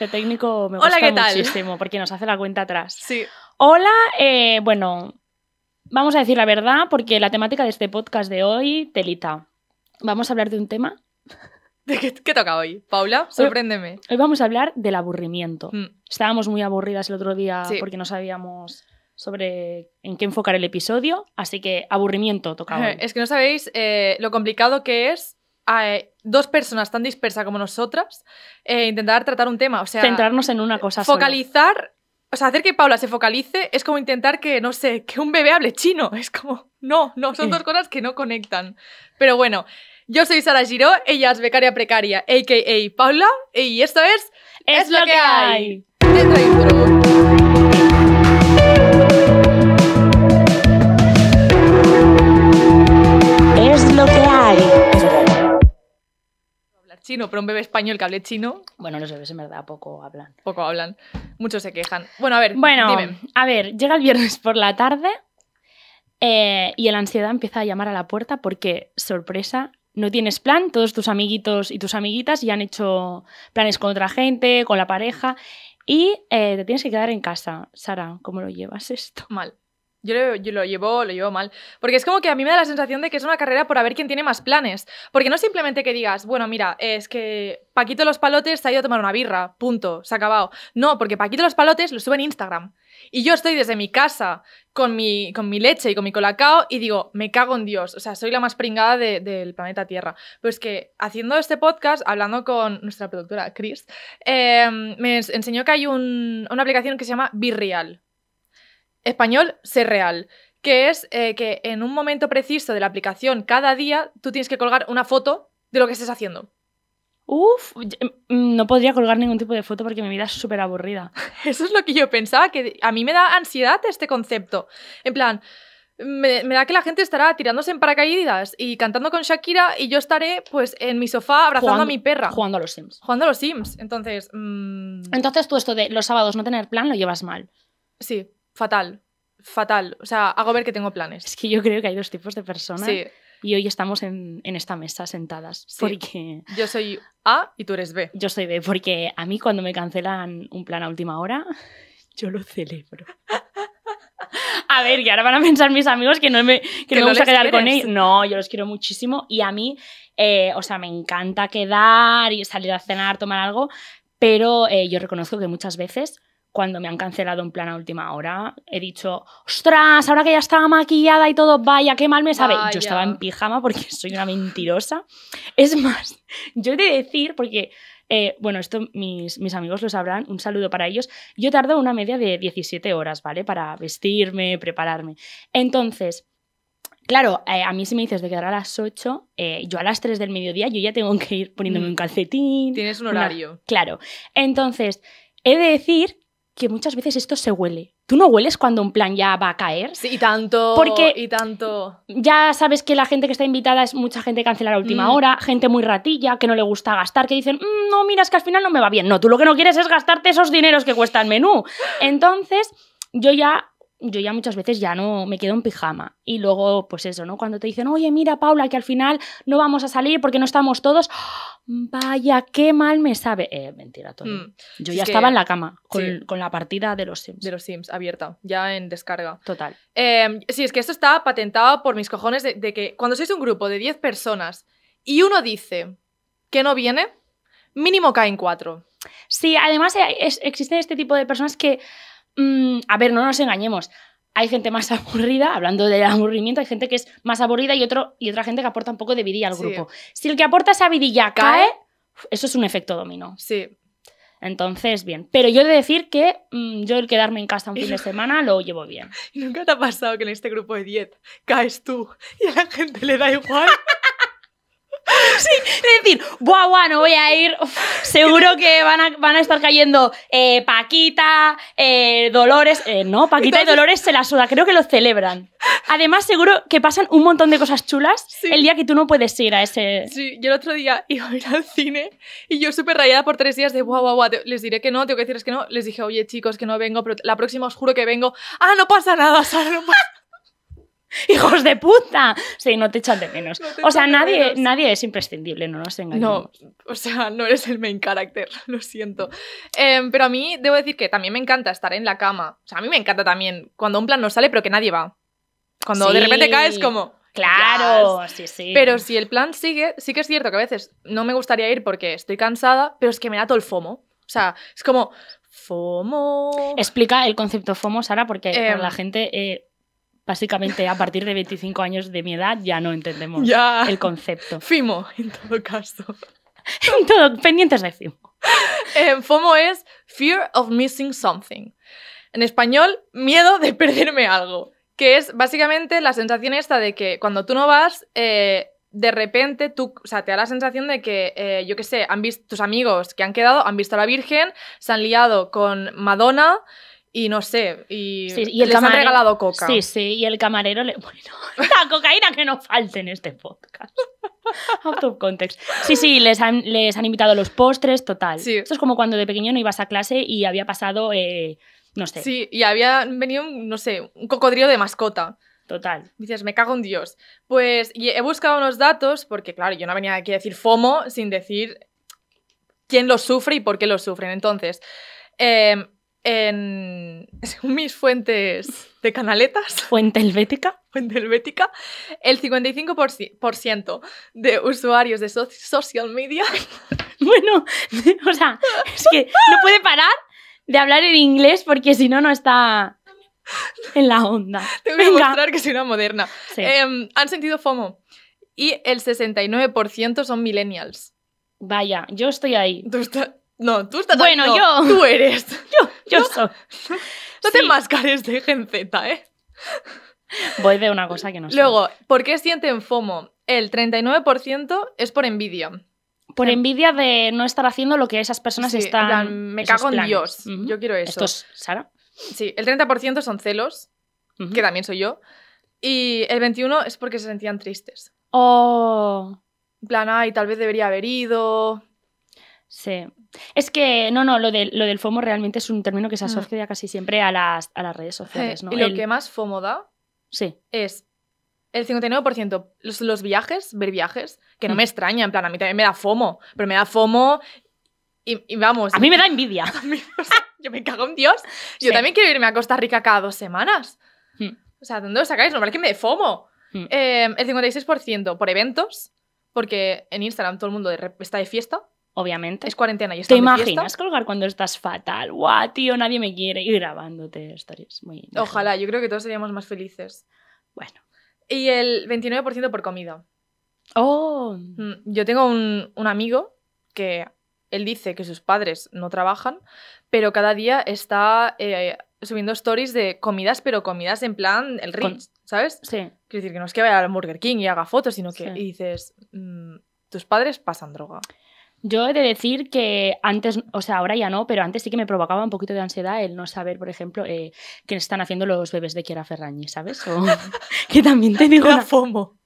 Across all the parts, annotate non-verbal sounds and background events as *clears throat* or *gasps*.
Este técnico me gusta Hola, ¿qué tal? muchísimo porque nos hace la cuenta atrás. Sí. Hola, eh, bueno, vamos a decir la verdad porque la temática de este podcast de hoy, telita. Vamos a hablar de un tema. *laughs* ¿De qué, toca hoy? Paula, sorpréndeme. Hoy, vamos a hablar del aburrimiento. Mm. Estábamos muy aburridas el otro día porque no sabíamos sobre en qué enfocar el episodio, así que aburrimiento tocaba. *laughs* Es que no sabéis eh, lo complicado que es eh, dos personas tan dispersas como nosotras e intentar tratar un tema. O sea, centrarnos en una cosa. Focalizar, o sea, hacer que Paula se focalice es como intentar que, no sé, que un bebé hable chino. *laughs* Es como, no, no, son dos *laughs* cosas que no conectan. Pero bueno, yo soy Sara Giró, ella es becaria precaria, a.k.a. Paula, y esto es... Es, lo, que, hay. chino, pero un bebé español que hable chino. Bueno, los bebés en verdad poco hablan. Poco hablan. Muchos se quejan. Bueno, a ver. Bueno, a ver, llega el viernes por la tarde eh, y la ansiedad empieza a llamar a la puerta porque, sorpresa, no tienes plan, todos tus amiguitos y tus amiguitas ya han hecho planes con otra gente, con la pareja, y eh, te tienes que quedar en casa. Sara, ¿cómo lo llevas esto? Mal. Yo lo, llevo, lo llevo mal. Porque es como que a mí me da la sensación de que es una carrera por ver quién tiene más planes. Porque no simplemente que digas, bueno, mira, es que Paquito los Palotes se ha ido a tomar una birra, punto, se ha acabado. No, porque Paquito los Palotes lo sube en Instagram. Y yo estoy desde mi casa con mi, con mi leche y con mi colacao y digo, me cago en Dios. O sea, soy la más pringada del planeta Tierra. Pero es que haciendo este podcast, hablando con nuestra productora, Chris, em, me enseñó que hay una aplicación que se llama Birreal español ser real, que es eh, que en un momento preciso de la aplicación, cada día, tú tienes que colgar una foto de lo que estés haciendo. Uf, mm, no podría colgar ningún tipo de foto porque mi vida es súper aburrida. *laughs* Eso es lo que yo pensaba, que a mí me da ansiedad este concepto. En plan, me, da que la gente estará tirándose en paracaídas y cantando con Shakira y yo estaré pues en mi sofá abrazando a mi perra. Jugando a los Sims. Jugando a los Sims. Entonces... Mm, Entonces tú esto de los sábados no tener plan lo llevas mal. Sí, fatal fatal. O sea, hago ver que tengo planes. Es que yo creo que hay dos tipos de personas. Y hoy estamos en, esta mesa sentadas. Porque. Yo soy A y tú eres B. Yo soy B, porque a mí cuando me cancelan un plan a última hora, yo lo celebro. *laughs* A ver, y ahora van a pensar mis amigos que no me, que, a no me quedar con ellos. No, yo los quiero muchísimo y a mí, eh, o sea, me encanta quedar y salir a cenar, tomar algo, pero eh, yo reconozco que muchas veces cuando me han cancelado en plan a última hora, he dicho, ostras, ahora que ya estaba maquillada y todo, vaya, qué mal me sabe. Yo estaba en pijama porque *laughs* soy una mentirosa. Es más, yo he de decir, porque, eh, bueno, esto mis, mis, amigos lo sabrán, un saludo para ellos, yo tardo una media de 17 horas, ¿vale? Para vestirme, prepararme. Entonces... Claro, eh, a mí si me dices de quedar a las 8, eh, yo a las 3 del mediodía yo ya tengo que ir poniéndome un mm. calcetín. Tienes un horario. Claro. Entonces, he de decir que muchas veces esto se huele. ¿Tú no hueles cuando un plan ya va a caer? Sí, y tanto. Porque y tanto. Ya sabes que la gente que está invitada es mucha gente cancela a última mm. hora, gente muy ratilla, que no le gusta gastar, que dicen, mm, no, mira, es que al final no me va bien. No, tú lo que no quieres es gastarte esos dineros que cuesta el menú. Entonces, yo ya yo ya muchas veces ya no me quedo en pijama. Y luego, pues eso, ¿no? Cuando te dicen, oye, mira, Paula, que al final no vamos a salir porque no estamos todos, *gasps* vaya, qué mal me sabe. Eh, mentira, todo. Hmm. Yo ya estaba en la cama con, la partida de los Sims. De los Sims, abierta, ya en descarga. Total. Em, sí, es que esto está patentado por mis cojones de, que cuando sois un grupo de 10 personas y uno dice que no viene, mínimo caen cuatro Sí, además eh, existen este tipo de personas que Mm, a ver, no nos engañemos. Hay gente más *laughs* aburrida, hablando de aburrimiento, hay gente que es más aburrida y, otro, y otra gente que aporta un poco de vidilla al grupo. Si el que aporta esa vidilla cae, eso es un efecto dominó. Sí. Entonces, bien. Pero yo he de decir que mm, yo el quedarme en casa un fin de semana lo llevo bien. *laughs* nunca te ha pasado que en este grupo de 10 caes tú y a la gente le da igual? *laughs* Sí, es decir, guau, guau, no voy a ir. seguro que van a, van a estar cayendo eh, Paquita, eh, Dolores. Eh, no, Paquita y Dolores se la suda, creo que lo celebran. Además, seguro que pasan un montón de cosas chulas el día que tú no puedes ir a ese. Sí, yo el otro día iba a ir al cine y yo súper rayada por tres días de guau, guau, Les diré que no, tengo que decirles que no. Les dije, oye chicos, que no vengo, pero la próxima os juro que vengo. Ah, no pasa nada, Sara, *laughs* hijos de puta. Sí, no te echan de menos. *laughs* o sea, nadie, nadie es imprescindible, no nos engañemos. No, o sea, no eres el main character, *laughs* lo siento. Em, pero a mí debo decir que también me encanta estar en la cama. O sea, a mí me encanta también cuando un plan no sale pero que nadie va. Cuando de repente caes como... Claro, sí, sí. Pero si el plan sigue, sí que es cierto que a veces no me gustaría ir porque estoy cansada, pero es que me da todo el fomo. O sea, es como, FOMO. Explica el concepto FOMO, Sara, porque em, la gente eh, básicamente a partir de 25 años de mi edad ya no entendemos el concepto. FIMO, en todo caso. *laughs* pendientes de FIMO. Eh, FOMO es Fear of Missing Something. En español, miedo de perderme algo. Que es básicamente la sensación esta de que cuando tú no vas, eh, de repente tú, te da la sensación de que, eh, yo qué sé, han visto, tus amigos que han quedado, han visto a la Virgen, se han liado con Madonna, y no sé, y, el les han regalado coca. Sí, sí, y el camarero le... *laughs* Bueno, la cocaína que no falte en este podcast. *laughs* Out of context. Sí, sí, les han, les han invitado los postres, total. Esto es como cuando de pequeño no ibas a clase y había pasado, eh, no sé. Sí, y había venido, no sé, un cocodrilo de mascota. Total. Dices, me cago en Dios. Pues he buscado unos datos, porque claro, yo no venía aquí a decir FOMO sin decir quién lo sufre y por qué lo sufren. Entonces, eh, en, según mis fuentes de canaletas. *laughs* Fuente helvética. Fuente helvética. El 55% de usuarios de social media. *laughs* bueno, *laughs* o sea, es que no puede parar de hablar en inglés porque si no, no está en la onda. Te Venga. que mostrar que soy una moderna. Em, han sentido FOMO. Y el 69% son millennials. Vaya, yo estoy ahí. No, tú estás Bueno, yo. Tú eres. Yo. *laughs* No, te mascares de Gen Z, ¿eh? Voy de una cosa que no sé. Luego, ¿por qué sienten FOMO? El 39% es por envidia. Por envidia de no estar haciendo lo que esas personas están. Plan, me cago en Dios. Yo quiero eso. ¿Esto Sara? Sí, el 30% son celos, que también soy yo. Y el 21% es porque se sentían tristes. Oh. plan, ay, tal vez debería haber ido. Sí. Es que, no, no, lo, lo del FOMO realmente es un término que se ah. asocia casi siempre a las, redes sociales, eh, Y lo que más FOMO da sí. es el 59% los, viajes, ver viajes, que no mm. me extraña, en plan, a mí también me da FOMO, pero me da FOMO y, vamos. A mí me da envidia. *laughs* yo me cago en Dios. Yo también quiero irme a Costa Rica cada dos semanas. Mm. O sea, ¿dónde os sacáis? Normal que me dé FOMO. Mm. Eh, el 56% por eventos, porque en Instagram todo el mundo está de fiesta obviamente. Es cuarentena, y estoy ¿Te imaginas colgar cuando estás fatal? ¡Guau, tío, nadie me quiere! Y grabándote stories. Muy Ojalá, yo creo que todos seríamos más felices. Bueno. Y el 29% por comida. ¡Oh! Mm, yo tengo un, amigo que él dice que sus padres no trabajan, pero cada día está eh, subiendo stories de comidas, pero comidas en plan el rich, ¿sabes? Sí. Quiero decir que no es que vaya al Burger King y haga fotos, sino que dices, mm, tus padres pasan droga. Yo he de decir que antes, o sea, ahora ya no, pero antes sí que me provocaba un poquito de ansiedad el no saber, por ejemplo, eh, qué están haciendo los bebés de Kiera Ferrañi, ¿sabes? O, *laughs* que también te digo. Una FOMO.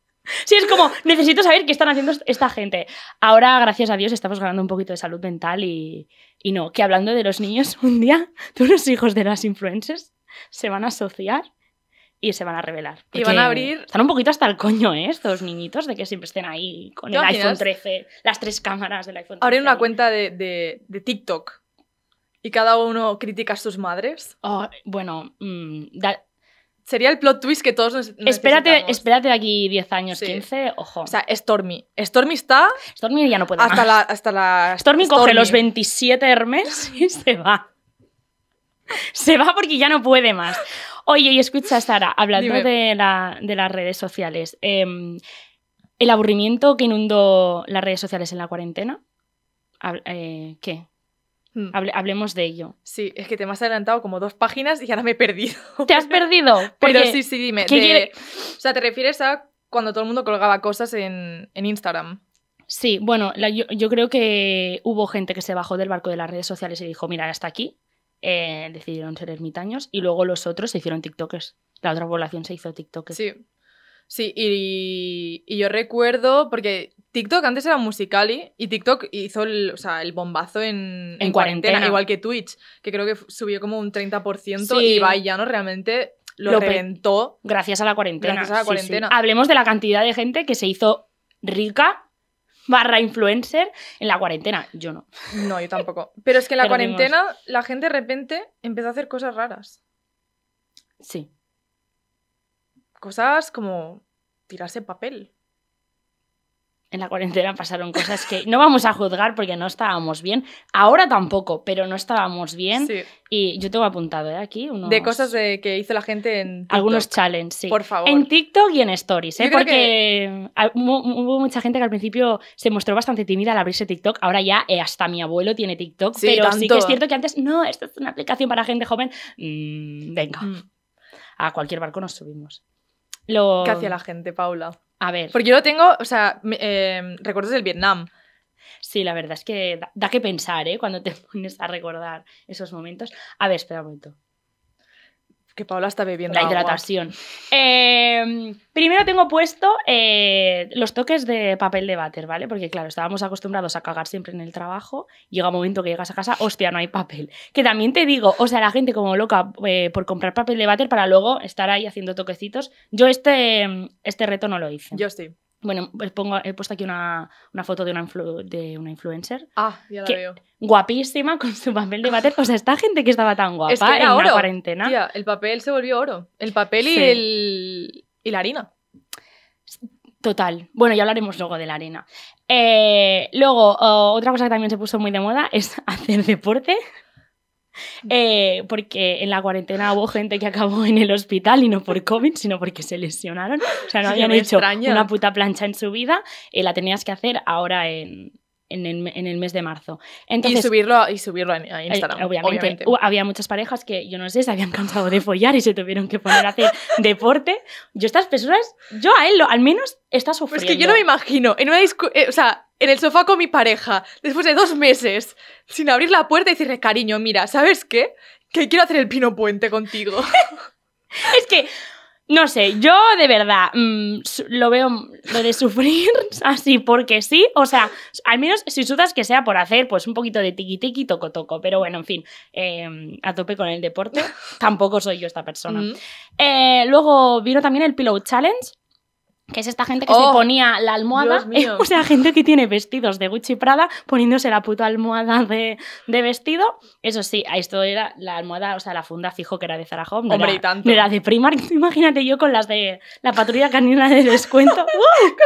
Sí, es como, necesito saber qué están haciendo esta gente. Ahora, gracias a Dios, estamos ganando un poquito de salud mental y, y no, que hablando de los niños, *laughs* un día, todos los hijos de las influencers se van a asociar y se van a revelar. Y van a abrir. Están un poquito hasta el coño, ¿eh? Estos niñitos de que siempre estén ahí con el iPhone 13, las tres cámaras del iPhone 13. Abrir una cuenta de, de, TikTok y cada uno critica a sus madres. Oh, bueno, mm, sería el plot twist que todos nos. Espérate, espérate de aquí 10 años, 15, ojo. O sea, Stormy. Stormy está. Stormy ya no puede hasta La, hasta la. Stormy coge los 27 Hermes *laughs* y se va se va porque ya no puede más. Oye, y escucha, Sara, hablando de, la, de, las redes sociales, em, ¿el aburrimiento que inundó las redes sociales en la cuarentena? Eh, ¿Qué? Hmm. hablemos de ello. Sí, es que te me has adelantado como dos páginas y ahora me he perdido. *laughs* ¿Te has perdido? *laughs* Pero sí, sí, dime. o sea, ¿te refieres a cuando todo el mundo colgaba cosas en, en Instagram? Sí, bueno, yo, yo, creo que hubo gente que se bajó del barco de las redes sociales y dijo, mira, hasta aquí. Eh, decidieron ser ermitaños y luego los otros se hicieron TikTokers. La otra población se hizo TikTokers. Sí. Sí, y, yo recuerdo, porque TikTok antes era musical y TikTok hizo el, bombazo en, cuarentena, igual que Twitch, que creo que subió como un 30% y no realmente lo, reventó. Gracias a la cuarentena. Gracias a la cuarentena. Hablemos de la cantidad de gente que se hizo rica barra influencer en la cuarentena. Yo no. No, yo tampoco. Pero es que en la cuarentena la gente de repente empezó a hacer cosas raras. Sí. Cosas como tirarse papel en la cuarentena pasaron cosas que no vamos a juzgar porque no estábamos bien. Ahora tampoco, pero no estábamos bien. Y yo tengo apuntado ¿eh? aquí unos... De cosas que hizo la gente en... TikTok. Algunos challenges, sí. Por favor. En TikTok y en Stories, ¿eh? porque ah, hubo mucha gente que al principio se mostró bastante tímida al abrirse TikTok. Ahora ya eh, hasta mi abuelo tiene TikTok, pero sí que es cierto que antes, no, esto es una aplicación para gente joven. Mm, venga, mm. a cualquier barco nos subimos. Lo... ¿Qué hacía la gente, Paula? A ver. Porque yo lo tengo, o sea, eh, recuerdos del Vietnam. Sí, la verdad es que da, da, que pensar, ¿eh? Cuando te *laughs* pones a recordar esos momentos. A ver, espera un momento. Que Paula está bebiendo. La hidratación. Em, primero tengo puesto eh, los toques de papel de váter, ¿vale? Porque, claro, estábamos acostumbrados a cagar siempre en el trabajo. Llega un momento que llegas a casa, hostia, no hay papel. Que también te digo, o sea, la gente como loca eh, por comprar papel de váter para luego estar ahí haciendo toquecitos. Yo este, este reto no lo hice. Yo sí. Bueno, pues pongo, he puesto aquí una, foto de una, de una influencer. Ah, ya la veo. Guapísima con su papel de bater. O sea, esta gente que estaba tan *laughs* guapa en la cuarentena. el papel se volvió oro. El papel y, la harina. Total. Bueno, ya hablaremos luego de la harina. Eh, luego, otra cosa que también se puso muy de moda es *laughs* hacer deporte. *laughs* Eh, porque en la cuarentena hubo gente que acabó en el hospital y no por COVID, sino porque se lesionaron. O sea, no habían hecho una puta plancha en su vida y eh, la tenías que hacer ahora en, en el, mes de marzo. Entonces, y subirlo, y subirlo a eh, Instagram. Obviamente, Había muchas parejas que, yo no sé, se habían cansado de follar y se tuvieron que poner a hacer deporte. Yo estas personas, yo a él lo, al menos está sufriendo. es que yo no me imagino, en una discusión, eh, o sea, en el sofá con mi pareja, después de dos meses, sin abrir la puerta y decirle, cariño, mira, ¿sabes qué? Que quiero hacer el pino puente contigo. *laughs* es que, no sé, yo de verdad mm, lo veo lo de sufrir *laughs* así porque sí. O sea, al menos si sudas que sea por hacer pues un poquito de tiqui tiqui toco toco. Pero bueno, en fin, em, a tope con el deporte. Tampoco soy yo esta persona. *laughs* Mm. Eh, luego vino también el Pillow Challenge que es esta gente que se oh, ponía la almohada, *laughs* o sea, gente que tiene vestidos de Gucci Prada poniéndose la puta almohada de, de vestido. Eso sí, esto era la almohada, o sea, la funda fijo que era de Zara Home. Hombre, era, y tanto. Era de Primark, *laughs* imagínate yo con las de la patrulla canina de descuento. *laughs* con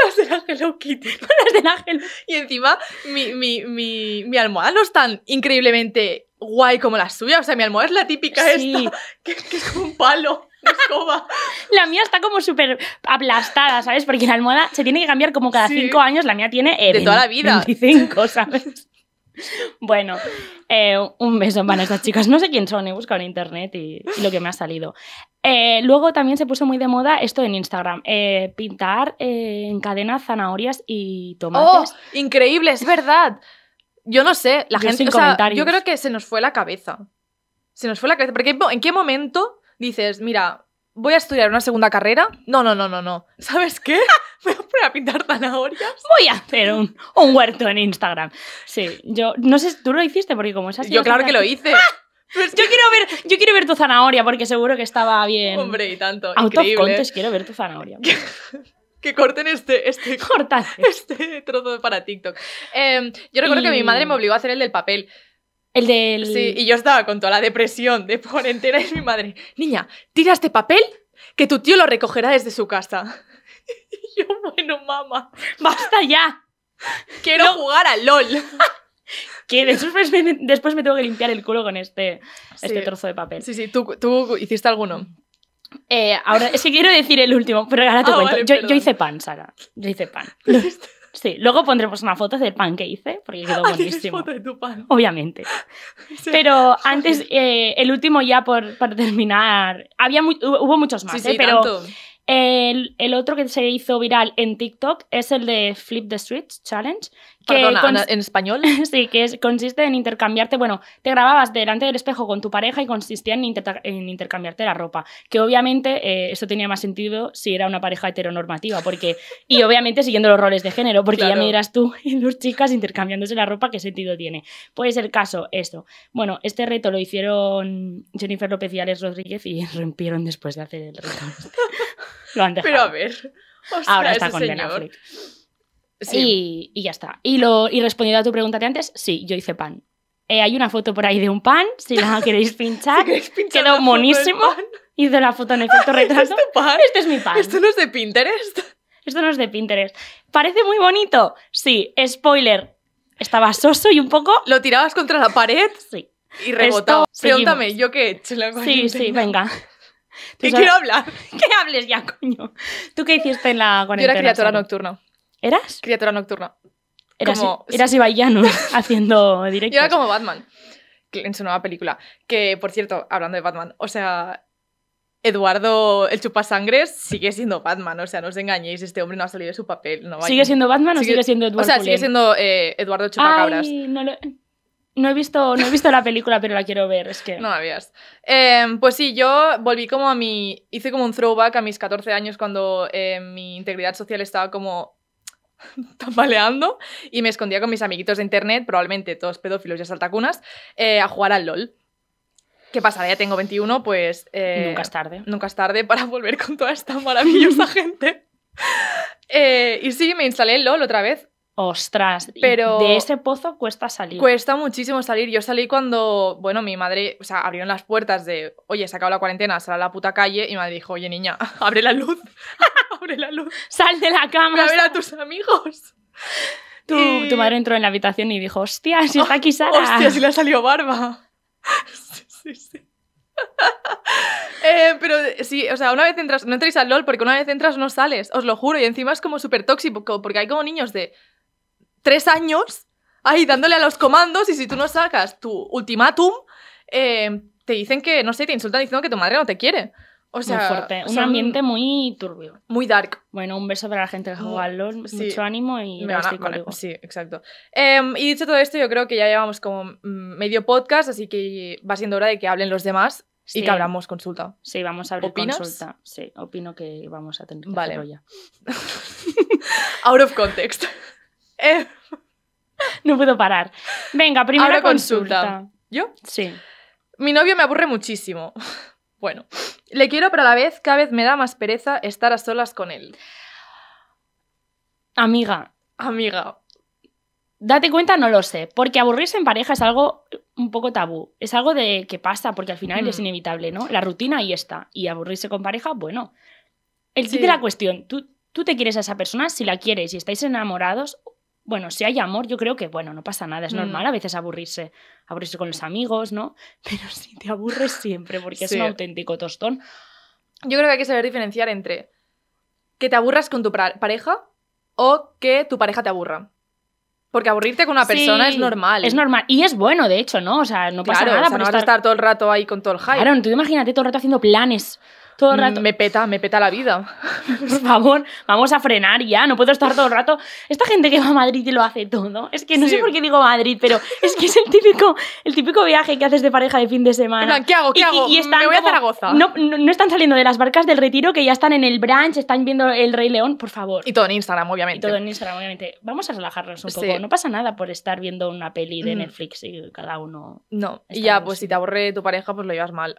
las de la Hello Kitty. Con las Y encima, mi, mi, mi, mi almohada no es tan increíblemente guay como la suya. O sea, mi almohada es la típica sí. esta, que, es un palo. *laughs* escoba. La mía está como súper aplastada, ¿sabes? Porque la almohada se tiene que cambiar como cada cinco años. La mía tiene. Eh, de toda la vida. 25, ¿sabes? Bueno, eh, un beso para estas chicas. No sé quién son, he buscado en internet y, lo que me ha salido. Eh, luego también se puso muy de moda esto en Instagram: pintar en cadena zanahorias y tomates. ¡Oh! Increíble, es verdad. Yo no sé, la gente. yo creo que se nos fue la cabeza. Se nos fue la cabeza. Porque ¿en qué momento dices, mira, voy a estudiar una segunda carrera. No, no, no, no, no. ¿Sabes qué? *laughs* voy a pintar zanahorias. Voy a hacer un, huerto en Instagram. Sí, yo no sé, tú lo hiciste porque como esas Yo claro que lo hice. *laughs* *laughs* yo, quiero ver, yo quiero ver tu zanahoria porque seguro que estaba bien. Hombre, y tanto. Out increíble. quiero ver tu zanahoria. Que, corten este, este, este trozo para TikTok. Em, yo recuerdo que mi madre me obligó a hacer el del papel. El del... Sí, y yo estaba con toda la depresión de por entera es mi madre. Niña, tira este papel que tu tío lo recogerá desde su casa. *laughs* Y yo, bueno, mamá. Basta ya. Quiero jugar al LOL. *laughs* que después me, después me, tengo que limpiar el culo con este, este trozo de papel. Sí, sí, tú, tú hiciste alguno. Eh, ahora, es que quiero decir el último, pero ahora te ah, cuento. yo, hice pan, Sara. Yo hice pan. Pues Sí, luego pondremos una foto del pan que hice, porque quedó *laughs* buenísimo. foto de tu pan? Obviamente. *laughs* Pero antes, eh, el último ya por, para terminar, había hubo muchos más, eh, pero el, otro que se hizo viral en TikTok es el de Flip the Streets Challenge. Que ¿en español? *laughs* sí, que consiste en intercambiarte, bueno, te grababas delante del espejo con tu pareja y consistía en, intercambiarte la ropa. Que obviamente eh, eso esto tenía más sentido si era una pareja heteronormativa, porque, y obviamente siguiendo los roles de género, porque ya miras tú y dos chicas intercambiándose la ropa, ¿qué sentido tiene? Pues el caso, esto. Bueno, este reto lo hicieron Jennifer López y Alex Rodríguez y *laughs* rompieron después de hacer el reto. Pero a ver. Ahora está con Ben Sí. Y, ya está. Y, lo, y respondiendo a tu pregunta de antes, sí, yo hice pan. Eh, hay una foto por ahí de un pan, si la *laughs* queréis pinchar. si queréis pinchar quedó monísimo. Hice la foto en efecto *laughs* este retraso. ¿Es pan? Este es mi pan. Esto no es de Pinterest. Esto no es de Pinterest. ¿Parece muy bonito? Sí, spoiler. Estaba soso y un poco. ¿Lo tirabas contra la pared? Sí. Y rebotaba. Pregúntame, ¿yo qué sí, sí, venga. ¿Qué quiero hablar? *laughs* ¡Que hables ya, coño? ¿Tú qué hiciste en la cuarentena? Yo era criatura nocturna. ¿Eras? Criatura nocturna. Eras, como... eras *laughs* haciendo directo. Yo era como Batman en su nueva película. Que, por cierto, hablando de Batman, o sea, Eduardo el chupasangres sigue siendo Batman, o sea, no os engañéis, este hombre no ha salido de su papel. No ¿Sigue siendo Batman sigue, o sigue siendo Eduardo? O sea, sigue siendo eh, Eduardo Chupacabras. Ay, no no he, visto, no he visto la película, pero la quiero ver, es que... No habías. Em, pues sí, yo volví como a mi... Hice como un throwback a mis 14 años cuando em, mi integridad social estaba como *laughs* tambaleando y me escondía con mis amiguitos de internet, probablemente todos pedófilos y saltacunas eh, a jugar al LOL. ¿Qué pasa? Ya tengo 21, pues... Eh, nunca es tarde. Nunca es tarde para volver con toda esta maravillosa *laughs* gente. Eh, y sí, me instalé el LOL otra vez Ostras, pero de ese pozo cuesta salir. Cuesta muchísimo salir. Yo salí cuando, bueno, mi madre, o sea, abrieron las puertas de, oye, se acabó la cuarentena, sal a la puta calle. Y mi madre dijo, oye, niña, *laughs* abre la luz, *laughs* abre la luz. Sal de la cama. A ver a tus amigos. Tu, madre entró en la habitación y dijo, hostia, si está aquí Sara. Hostia, si le ha salido barba. *laughs* sí, sí, sí. Eh, pero sí, o sea, una vez entras, no entréis al LOL porque una vez entras no sales, os lo juro, y encima es como súper tóxico porque hay como niños de tres años ahí dándole a los comandos y si tú no sacas tu ultimátum, eh, te dicen que, no sé, te insultan diciendo que tu madre no te quiere. O sea, un ambiente mm, muy turbio. Muy dark. Bueno, un beso para la gente que juega Mucho ánimo y Sí, exacto. Em, y dicho todo esto, yo creo que ya llevamos como mm, medio podcast, así que va siendo hora de que hablen los demás y que hablamos consulta. Sí, vamos a abrir consulta. Sí, opino que vamos a tener que vale. *laughs* Out of context. eh, *laughs* no puedo parar. Venga, primera consulta. ¿Yo? Sí. Mi novio me aburre muchísimo. *laughs* Bueno, le quiero, pero a la vez cada vez me da más pereza estar a solas con él. Amiga. Amiga. Date cuenta, no lo sé, porque aburrirse en pareja es algo un poco tabú, es algo de que pasa, porque al final es mm. inevitable, ¿no? La rutina ahí está, y aburrirse con pareja, bueno. El sí. de la cuestión, ¿tú, tú te quieres a esa persona, si la quieres y estáis enamorados, bueno, si hay amor, yo creo que, bueno, no pasa nada, es mm. normal a veces aburrirse, aburrirse con los mm. amigos, ¿no? *laughs* Pero si te aburres siempre, porque es un auténtico tostón. Yo creo que hay que saber diferenciar entre que te aburras con tu pareja o que tu pareja te aburra. Porque aburrirte con una persona es normal. Es normal. Y es bueno, de hecho, ¿no? O sea, no pasa nada. no vas a estar todo el rato ahí con todo el hype. Claro, tú imagínate todo el rato haciendo planes todo el mm, rato. Me peta, me peta la vida. *laughs* Por favor, vamos a frenar ya, no puedo estar todo el rato. Esta gente que va a Madrid y lo hace todo. Es que no sé por qué digo Madrid, pero es que es el típico, el típico viaje que haces de pareja de fin de semana. ¿qué hago? ¿Qué hago? me voy a Zaragoza. No, no, están saliendo de las barcas del retiro, que ya están en el branch, están viendo el Rey León, por favor. Y todo en Instagram, obviamente. Y todo en Instagram, obviamente. Vamos a relajarnos un poco. No pasa nada por estar viendo una peli de mm. Netflix y cada uno. No, y ya, pues si te aburre tu pareja, pues lo llevas mal.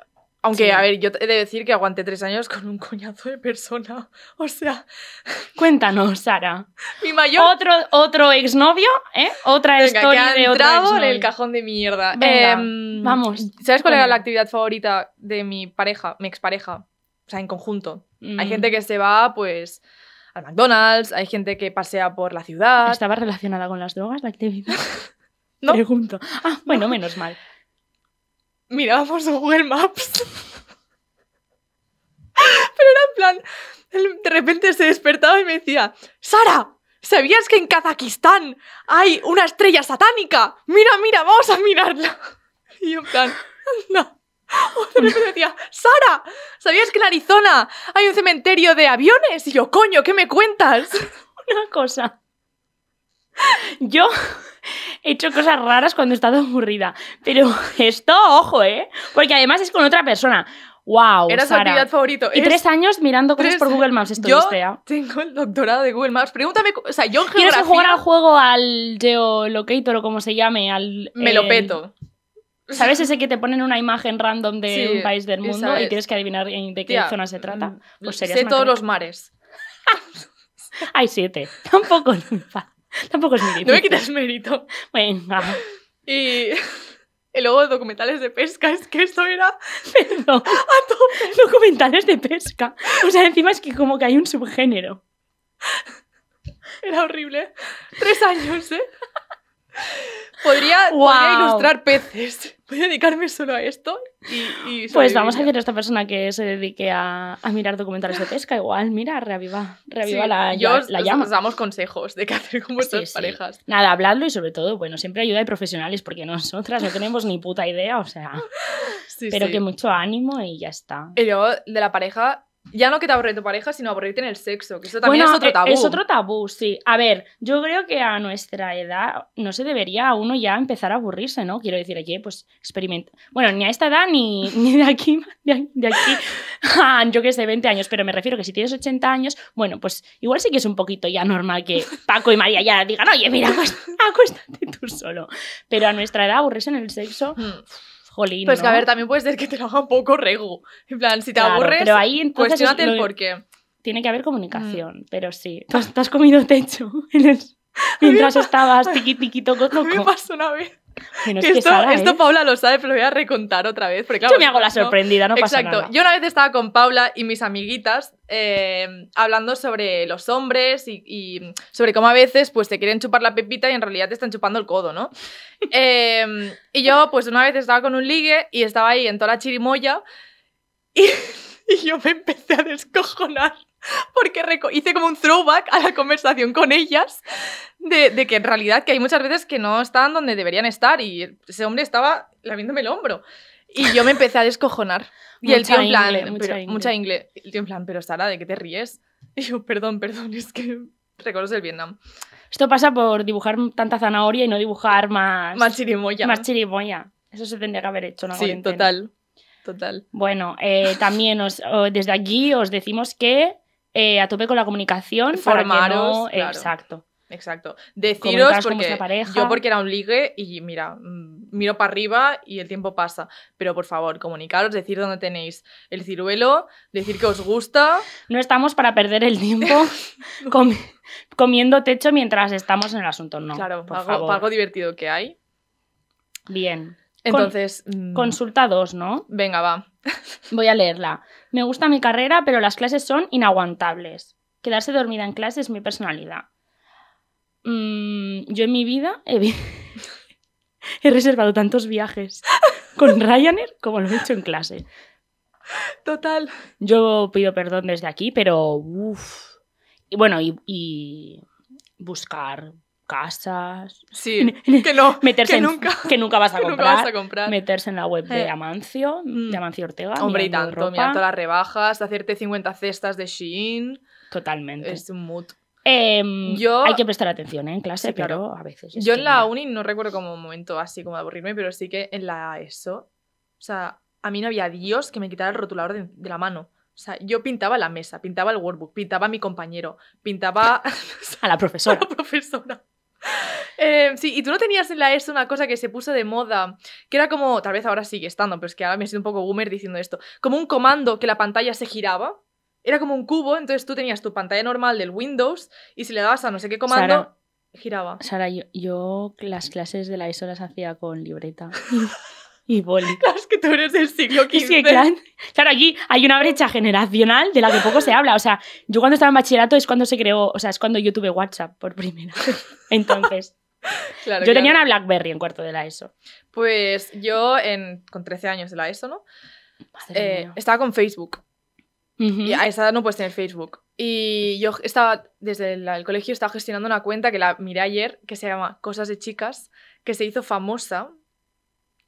Aunque, a ver, yo he de decir que aguanté tres años con un coñazo de persona. *laughs* O sea. Cuéntanos, Sara. Mi mayor. Otro, otro exnovio, ¿eh? Otra Venga, historia que entrado de otro en el cajón de mierda. Em, vamos. ¿Sabes cuál era la actividad favorita de mi pareja, mi expareja? O sea, en conjunto. Hay mm. gente que se va, pues. Al McDonald's, hay gente que pasea por la ciudad. ¿Estaba relacionada con las drogas la actividad? *laughs* no. Pregunto. Ah, bueno, menos mal mirábamos Google Maps. *laughs* Pero era en plan, de repente se despertaba y me decía, Sara, ¿sabías que en Kazajistán hay una estrella satánica? Mira, mira, vamos a mirarla. *laughs* Y yo en plan, no. *laughs* de repente decía, Sara, ¿sabías que en Arizona hay un cementerio de aviones? Y yo, coño, ¿qué me cuentas? Una cosa. Yo He hecho cosas raras cuando he estado aburrida. Pero *laughs* esto, ojo, ¿eh? Porque además es con otra persona. ¡Wow! Era su actividad favorito. Y tres años mirando cosas por Google Maps Yo ¿eh? tengo el doctorado de Google Maps. Pregúntame, o sea, yo en geografía... jugar al juego al Geolocator o como se llame? Al, Me lo peto. ¿Sabes ese que te ponen una imagen random de un país del mundo y tienes que adivinar de qué zona se trata? Mm, pues sé todos los mares. *laughs* Hay siete. Tampoco *laughs* Tampoco es mérito. No me quitas mérito. Venga. Y, y *laughs* luego documentales de pesca, es que eso era *laughs* Perdón. a tope. Documentales de pesca. O sea, encima es que como que hay un subgénero. Era horrible. Tres años, ¿eh? Podría, podría ilustrar peces voy a dedicarme solo a esto. Y, pues vamos a hacer a esta persona que se dedique a, mirar documentales de pesca. Igual, mira, reaviva, reaviva la, yo llama. Os damos consejos de qué hacer con vuestras parejas. Nada, habladlo y sobre todo, bueno, siempre ayuda de profesionales porque nosotras no tenemos ni puta idea, o sea. *laughs* pero que mucho ánimo y ya está. Y luego de la pareja ya no que te aburre tu pareja, sino aburrirte en el sexo, que eso también es otro eh, tabú. Es otro tabú, sí. A ver, yo creo que a nuestra edad no se debería uno ya empezar a aburrirse, ¿no? Quiero decir, oye, pues experimenta. Bueno, ni a esta edad ni, *laughs* ni de aquí, de aquí, yo que sé, 20 años, pero me refiero que si tienes 80 años, bueno, pues igual sí que es un poquito ya normal que Paco y María ya digan, oye, mira, acuéstate tú solo. Pero a nuestra edad aburrirse en el sexo... Hmm. Jolín. Pues que a ver, también puede ser que te lo haga un poco rego. En plan, si te aburres, pero ahí, cuestionate el porqué. Tiene que haber comunicación, mm. pero sí. ¿Tú has, comido techo *laughs* en el, *laughs* mientras estabas tiqui con coco. Me pasó una vez. esto, ¿eh? Paula lo sabe, pero lo voy a recontar otra vez. yo me hago la sorprendida, no, exacto. Yo una vez estaba con Paula y mis amiguitas eh, hablando sobre los hombres y, sobre cómo a veces pues, te quieren chupar la pepita y en realidad te están chupando el codo, ¿no? *laughs* Eh, y yo, pues una vez estaba con un ligue y estaba ahí en toda la chirimoya y, *laughs* y yo me empecé a descojonar *laughs* porque hice como un throwback a la conversación con ellas de, que en realidad que hay muchas veces que no están donde deberían estar y ese hombre estaba lamiéndome el hombro. Y yo me empecé a descojonar. *laughs* Y el tío en plan, mucha, pero, mucha, plan, pero Sara, ¿de qué te ríes? *laughs* Y yo, perdón, perdón, es que recuerdos el Vietnam. Esto pasa por dibujar tanta zanahoria y no dibujar más... Más chirimoya. Más chirimoya. Eso se tendría que haber hecho, ¿no? Sí, total. Total. Bueno, eh, también os, desde aquí os decimos que eh, a tope con la comunicación. Formaros. Exacto. Exacto. Deciros porque yo porque era un ligue y mira, mm, miro para arriba y el tiempo pasa. Pero por favor, comunicaros, decir dónde tenéis el ciruelo, decir que os gusta. No estamos para perder el tiempo *laughs* comiendo techo mientras estamos en el asunto, no. Claro, por algo, divertido que hay. Bien. Entonces. Mm, consultados, ¿no? Venga, va. Voy a leerla. Me gusta mi carrera, pero las clases son inaguantables. Quedarse dormida en clase es mi personalidad. Mm, yo en mi vida *laughs* he, reservado tantos viajes con Ryanair como lo he hecho en clase. Total. Yo pido perdón desde aquí, pero. uff. Y bueno, y buscar casas. Sí, *laughs* *laughs* *laughs* que nunca, vas a, comprar, Meterse en la web de eh. Amancio, de mm. Amancio Ortega. Hombre, y tanto, mirando las rebajas, hacerte 50 cestas de Shein. Totalmente. Es un mood. Em, hay que prestar atención ¿eh? en clase, pero a veces. Yo en la uni no recuerdo como un momento así como de aburrirme, pero sí que en la ESO, o sea, a mí no había Dios que me quitara el rotulador de, la mano. O sea, yo pintaba la mesa, pintaba el workbook, pintaba a mi compañero, pintaba... a la profesora. A la profesora. *laughs* Eh, sí, y tú no tenías en la ESO una cosa que se puso de moda, que era como, tal vez ahora sigue estando, pero es que ahora me he sido un poco boomer diciendo esto, como un comando que la pantalla se giraba. Era como un cubo, entonces tú tenías tu pantalla normal del Windows y si le dabas a no sé qué comando, giraba. Sara, yo, yo, las clases de la ESO las hacía con libreta. *laughs* y boli. Claro, es que tú eres del siglo XV. claro, aquí hay una brecha generacional de la que poco se habla. O sea, yo cuando estaba en bachillerato es cuando se creó, o sea, es cuando yo tuve WhatsApp por primera *laughs* Entonces. Claro, yo tenía una Blackberry en cuarto de la ESO. Pues yo, con 13 años de la ESO, ¿no? Eh, estaba con Facebook. Y a esa edad no puedes tener Facebook. Y yo estaba, desde el, el colegio, estaba gestionando una cuenta que la miré ayer, que se llama Cosas de Chicas, que se hizo famosa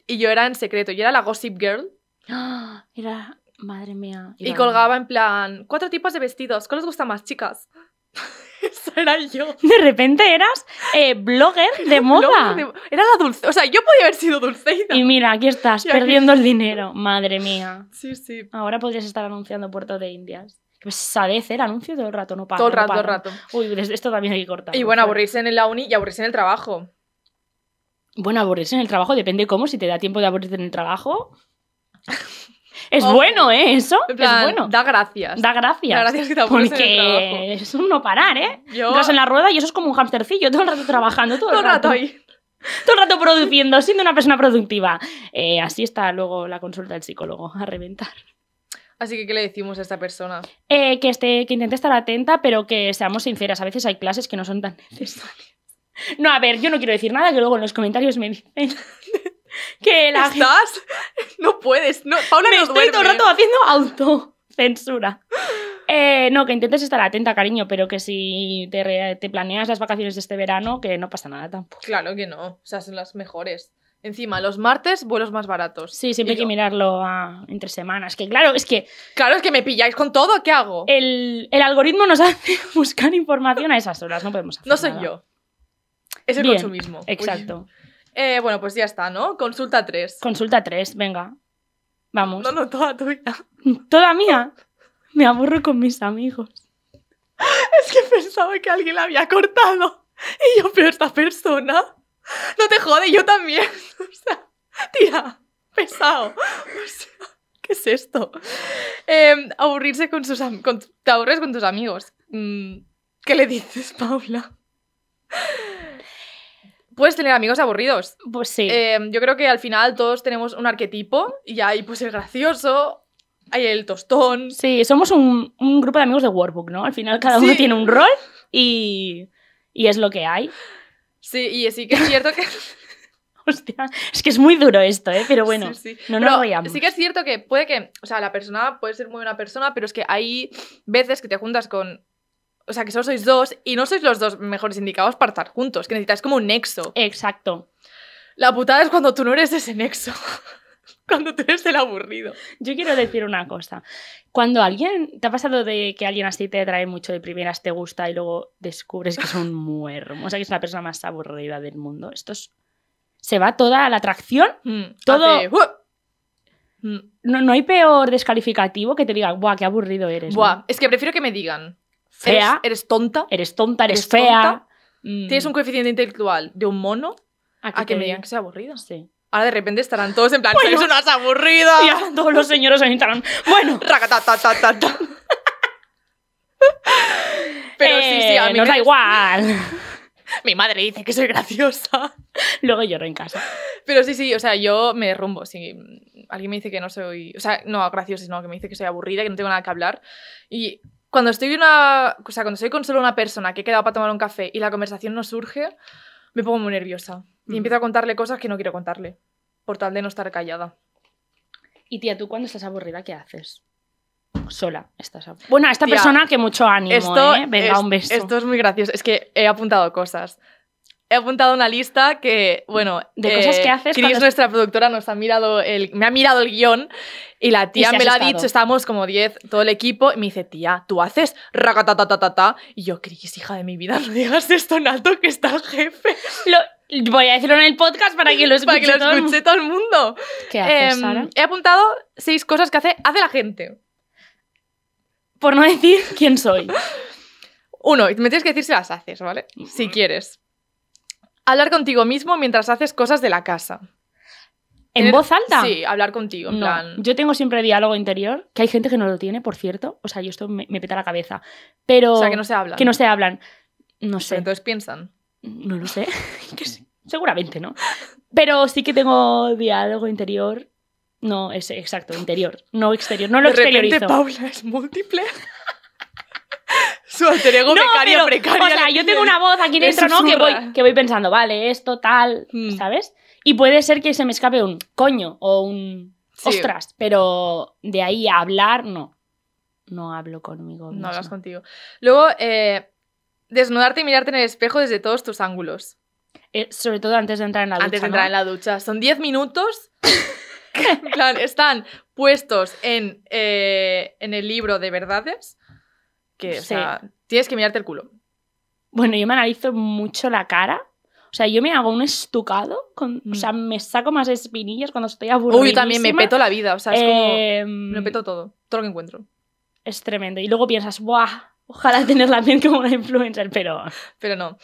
y yo era en secreto, yo era la Gossip Girl. *gasps* Era, madre mía. Y, colgaba en plan, cuatro tipos de vestidos, ¿cuál os gusta más, chicas? *laughs* Eso era yo. De repente eras eh, blogger de *laughs* moda. Era la dulce. O sea, yo podía haber sido dulceida. Y mira, aquí estás, *laughs* perdiendo el dinero. Madre mía. Sí, sí. Ahora podrías estar anunciando Puerto de Indias. Qué pesadez, el anuncio todo el rato, no para Todo el rato, todo el rato. Uy, esto también hay que cortar. Y bueno, aburrirse en la uni y aburrirse en el trabajo. Bueno, aburrirse en el trabajo depende cómo, si te da tiempo de aburrirte en el trabajo. *laughs* Es bueno, ¿eh? Eso es bueno. Da gracias. Da gracias. gracias que Porque es un no parar, ¿eh? en la rueda y eso es como un hamstercillo, todo el rato trabajando, todo, el rato. ahí. Todo el rato produciendo, siendo una persona productiva. Eh, así está luego la consulta del psicólogo, a reventar. Así que, ¿qué le decimos a esta persona? Eh, que, esté, que intente estar atenta, pero que seamos sinceras. A veces hay clases que no son tan necesarias. No, a ver, yo no quiero decir nada, que luego en los comentarios me dicen *laughs* que las ¿Estás? No puedes. No, Paula me estoy todo el rato haciendo autocensura. Eh, no, que intentes estar atenta, cariño, pero que si te, planeas las vacaciones de este verano, que no pasa nada tampoco. Claro que no, o sea, son las mejores. Encima, los martes, vuelos más baratos. Sí, siempre hay que mirarlo entre semanas. Que claro, es que. Claro, es que me pilláis con todo, ¿qué hago? El, algoritmo nos *laughs* hace buscar información a esas horas, no podemos hacer. No soy yo. Es el consumismo. Exacto. Eh, bueno, pues ya está, ¿no? Consulta 3. Consulta 3, venga. Vamos. No, no, toda tuya. *laughs* ¿Toda mía? Me aburro con mis amigos. Es que pensaba que alguien la había cortado. Y yo, pero esta persona. No te jode, yo también. *laughs* O sea, tía, pesado. ¿qué es esto? Em, aburrirse con sus con, Te aburres con tus amigos. Mm, ¿Qué le dices, Paula? puedes tener amigos aburridos. Pues sí. Em, yo creo que al final todos tenemos un arquetipo y hay pues el gracioso, hay el tostón. Sí, somos un, un grupo de amigos de Workbook, ¿no? Al final cada uno tiene un rol y, es lo que hay. Sí, y sí que es cierto que... *laughs* Hostia, es que es muy duro esto, ¿eh? Pero bueno, no sí. no nos Sí que es cierto que puede que, o sea, la persona puede ser muy buena persona, pero es que hay veces que te juntas con o sea, que solo sois dos y no sois los dos mejores indicados para estar juntos, que necesitáis como un nexo. Exacto. La putada es cuando tú no eres ese nexo. *laughs* cuando tú eres el aburrido. Yo quiero decir una cosa. Cuando alguien. ¿Te ha pasado de que alguien así te trae mucho de primeras, te gusta y luego descubres que es un muermo? O sea, que es la persona más aburrida del mundo. Esto Se va toda la atracción. Mm, todo. Mm. No, no hay peor descalificativo que te digan ¡buah, qué aburrido eres! Buah, es que prefiero que me digan, fea. Eres, tonta. Eres tonta, eres, fea. Mm. Tienes un coeficiente intelectual de un mono a que, que me digan que sea aburrida. Sí. Ahora de repente estarán todos en plan, bueno, una aburrida. Ya, todos los señores en Instagram. Bueno. *laughs* Pero sí, sí, a eh, mí me... da igual. *laughs* Mi madre dice que soy graciosa. *laughs* Luego lloro en casa. Pero sí, sí, o sea, yo me derrumbo. Si alguien me dice que no soy. O sea, no graciosa, sino que me dice que soy aburrida, que no tengo nada que hablar. Y cuando estoy una, o sea, cuando estoy con solo una persona que he quedado para tomar un café y la conversación no surge, me pongo muy nerviosa y mm. empiezo a contarle cosas que no quiero contarle, por tal de no estar callada. Y tía, tú cuando estás aburrida, ¿qué haces? Sola estás. Aburrida. Bueno, a esta persona que mucho ánimo, esto, ¿eh? Venga, un beso. Esto es muy gracioso, es que he apuntado cosas he apuntado una lista que, bueno, de cosas eh, que haces. Chris, nuestra productora, nos ha mirado me ha mirado el guión y la tía me lo ha dicho. Estamos como 10, todo el equipo, y me dice, tía, tú haces ta, ta, ta, ta Y yo, Chris, hija de mi vida, no digas esto en alto que está el jefe. Voy a decirlo en el podcast para que lo escuche, todo, el mundo. Em, he apuntado seis cosas que hace, hace la gente. Por no decir quién soy. *laughs* Uno, me tienes que decir si las haces, ¿vale? Si quieres. Hablar contigo mismo mientras haces cosas de la casa. ¿En voz alta? Sí, hablar contigo, Yo tengo siempre diálogo interior, que hay gente que no lo tiene, por cierto. O sea, yo esto me, peta la cabeza. Pero. o sea, que no se hablan. que no se hablan. No sé. Entonces piensan. No lo sé. *laughs* Seguramente, ¿no? Pero sí que tengo diálogo interior. No, es exacto, interior. No exterior. No lo de Paula es múltiple. Su alter ego precario, O sea, yo tengo una voz aquí dentro, ¿no? Que voy, que voy pensando, vale, esto, tal, hmm. ¿sabes? Y puede ser que se me escape un coño o un ostras, pero de ahí a hablar, no. No hablo conmigo. No hablas contigo. Luego, eh, desnudarte y mirarte en el espejo desde todos tus ángulos. Eh, sobre todo antes de entrar en la ducha. Antes de entrar en la ducha. Son 10 minutos. *laughs* en están puestos eh, en el libro de verdades que, o sea, tienes que mirarte el culo. Bueno, yo me analizo mucho la cara. O sea, yo me hago un estucado, o sea, mm. me saco más espinillas cuando estoy aburrida. Uy, también me peto la vida, o sea, es como. Em, me peto todo, todo lo que encuentro. Es tremendo. Y luego piensas, ¡buah! Ojalá tener la mente como una influencer, pero. Pero no.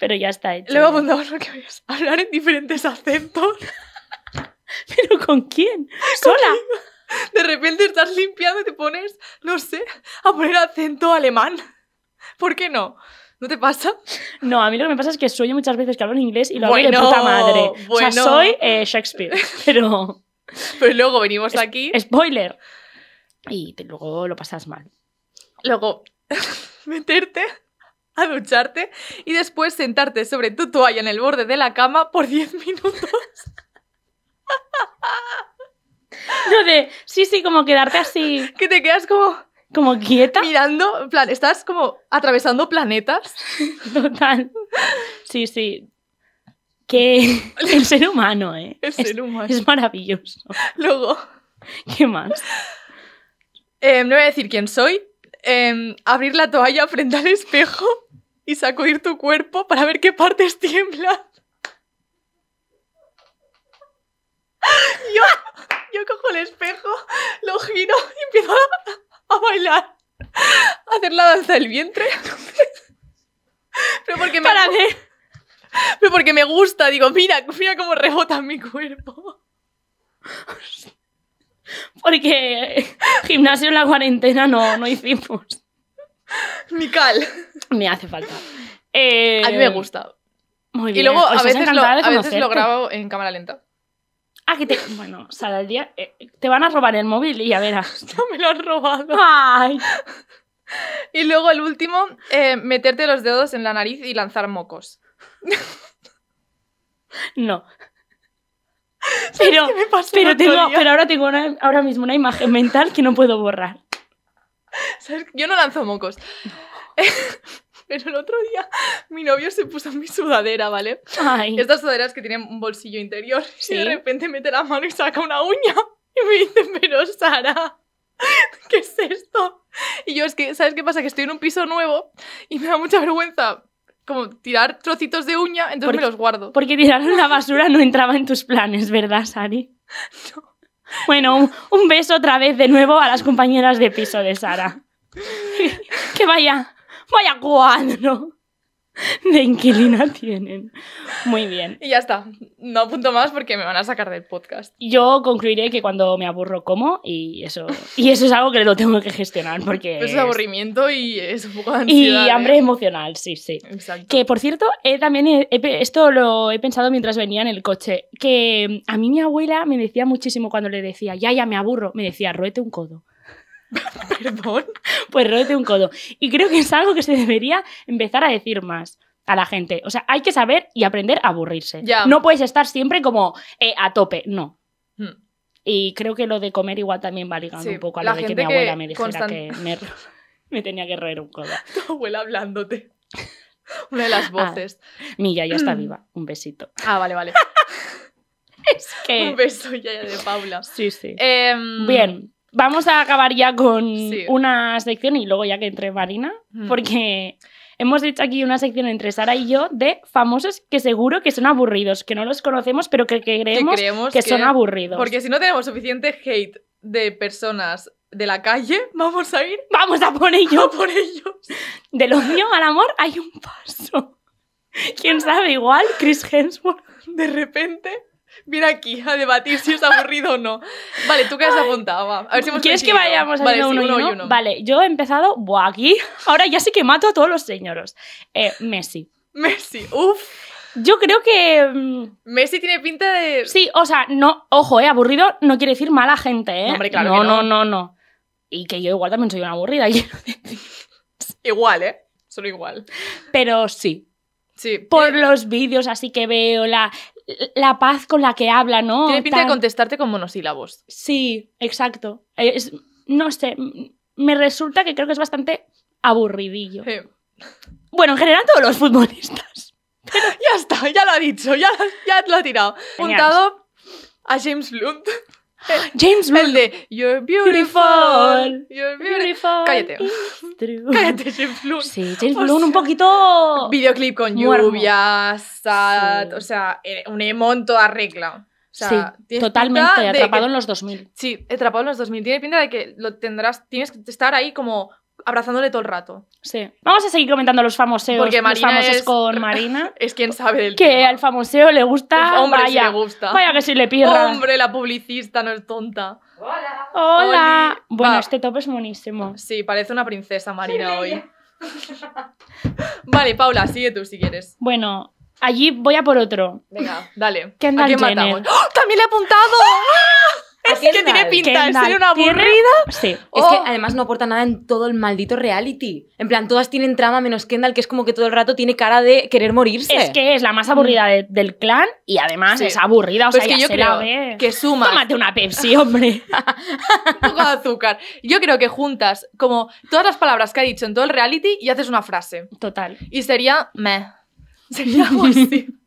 Pero ya está hecho. Luego apuntamos a Hablar en diferentes acentos. *laughs* ¿Pero con quién? ¿Sola? De repente estás limpiando y te pones, no sé, a poner acento alemán. ¿Por qué no? ¿No te pasa? No, a mí lo que me pasa es que soy muchas veces que hablo en inglés y lo hago hablo de puta madre. O sea, soy eh, Shakespeare, *laughs* pero... Pero pues luego venimos aquí... Spoiler. Y luego lo pasas mal. Luego, *laughs* meterte a ducharte y después sentarte sobre tu toalla en el borde de la cama por 10 minutos. *laughs* No *laughs* de, sí, sí, como quedarte así. Que te quedas como... Como quieta. Mirando, plan, estás como atravesando planetas. *laughs* Total. Sí, sí. Que *laughs* el ser humano, ¿eh? El ser humano. Es maravilloso. Luego. ¿Qué más? Eh, no voy a decir quién soy. Em, abrir la toalla frente al espejo y sacudir tu cuerpo para ver qué partes tiemblan. Yo cojo el espejo, lo giro y empiezo a, bailar, a hacer la danza del vientre. Pero porque me, Pero porque me gusta, digo, mira, mira cómo rebota mi cuerpo. Porque gimnasio en la cuarentena no, no hicimos. ni cal. Me hace falta. Eh, a mí me gusta. Muy bien. Y luego a veces lo grabo en cámara lenta. Ah, Bueno, sale el día. Eh, te van a robar el móvil y ya verás. Ah, *laughs* no me lo han robado. Ay, Y luego el último, eh, meterte los dedos en la nariz y lanzar mocos. no. *laughs* Pero, pero, ahora tengo ahora mismo una imagen mental que no puedo borrar. Yo no lanzo mocos. *laughs* Pero el otro día mi novio se puso mi sudadera, ¿vale? Ay. Estas sudaderas que tienen un bolsillo interior. si Y de repente mete la mano y saca una uña. Y me dice, pero Sara, ¿qué es esto? Y yo es que, ¿sabes qué pasa? Que estoy en un piso nuevo y me da mucha vergüenza como tirar trocitos de uña, entonces me los guardo. Porque tirar la basura no entraba en tus planes, ¿verdad, Sari? *laughs* No. Bueno, un, un beso otra vez de nuevo a las compañeras de piso de Sara. *laughs* que vaya, Vaya cuadro de inquilina tienen. Muy bien. Y ya está. No apunto más porque me van a sacar del podcast. Yo concluiré que cuando me aburro como y eso y eso es algo que lo tengo que gestionar porque pues es aburrimiento y es un poco de ansiedad, y ¿eh? hambre emocional, sí, sí. Exacto. Que por cierto, también esto lo he pensado mientras venía en el coche, que a mí mi abuela me decía muchísimo cuando le decía, "Ya, ya me aburro", me decía, "Ruete un codo." *laughs* Perdón, pues roete un codo. Y creo que es algo que se debería empezar a decir más a la gente. O sea, hay que saber y aprender a aburrirse. No puedes estar siempre como eh, a tope, no. Hmm. Y creo que lo de comer igual también va ligando un poco a lo de que mi abuela me dijera que *laughs* me, tenía que roer un codo. *laughs* Tu abuela hablándote. Una de las ah, voces. ya está *clears throat* viva. Un besito. Ah, vale, vale. es que... Un beso ya de Paula. Sí, sí. Em, Bien, Vamos a acabar ya con una sección y luego ya que entre Marina, mm. porque hemos hecho aquí una sección entre Sara y yo de famosos que seguro que son aburridos, que no los conocemos, pero que, creemos, que, son aburridos. Porque si no tenemos suficiente hate de personas de la calle, vamos a ir. Vamos a por ellos. por ellos. Del odio al amor hay un paso. ¿Quién sabe? Igual Chris Hemsworth de repente Mira aquí a debatir si es aburrido o no. Vale, ¿tú que has apuntado? Va. A ver si ¿Quieres que vayamos vale, uno, uno, y uno? Vale, yo he empezado, buah, aquí. Ahora ya sí que mato a todos los señores. Eh, Messi. Messi, uff. Yo creo que. Mm, Messi tiene pinta de. Sí, o sea, no, ojo, eh, aburrido no quiere decir mala gente, ¿eh? No, hombre, claro. No, no, no, no, Y que yo igual también soy una aburrida. igual, ¿eh? Solo igual. Pero sí, Sí, por los vídeos así que veo, la, la paz con la que habla, ¿no? Tiene pinta de contestarte con monosílabos. Sí, exacto. Es, no sé, me resulta que creo que es bastante aburridillo. Bueno, en general todos los futbolistas. *laughs* Ya está, ya lo ha dicho, ya, lo ha tirado. Puntado a James Lund. *gasps* James Bloom El de You're beautiful. You're beautiful. Cállate. *laughs* Cállate, James Bloom. Sí, James Bloom un poquito. Videoclip con lluvias, sad, o sea, eh, un emo en regla. O sea, sí, totalmente, atrapado en los 2000. Sí, atrapado en los 2000. Tiene pinta de que lo tendrás, tienes que estar ahí como abrazándole todo el rato. Sí. Vamos a seguir comentando los famosos. Porque más los famosos es, con *laughs* Marina. Es quien sabe del que al famoseo le gusta, hombre, vaya, le gusta. Vaya que si le pierda. Hombre, la publicista no es tonta. Hola. Hola. Bueno, este top es monísimo. Sí, parece una princesa Marina hoy. *laughs* vale, Paula, sigue tú si quieres. Bueno, allí voy a por otro. Venga, dale. ¿Qué ¿A quién ¡Oh! ¡También le he apuntado! *laughs* ¡Ah! Es que tiene pinta de una aburrida. Sí. Es que oh. además no aporta nada en todo el maldito reality. En plan, todas tienen trama menos Kendall, que es como que todo el rato tiene cara de querer morirse. Es que es la más aburrida del clan y además es aburrida. O pues sea, que yo creo que suma... Tómate una Pepsi, hombre. *laughs* un poco de azúcar. Yo creo que juntas como todas las palabras que ha dicho en todo el reality y haces una frase. Total. Y sería me Sería muy *laughs*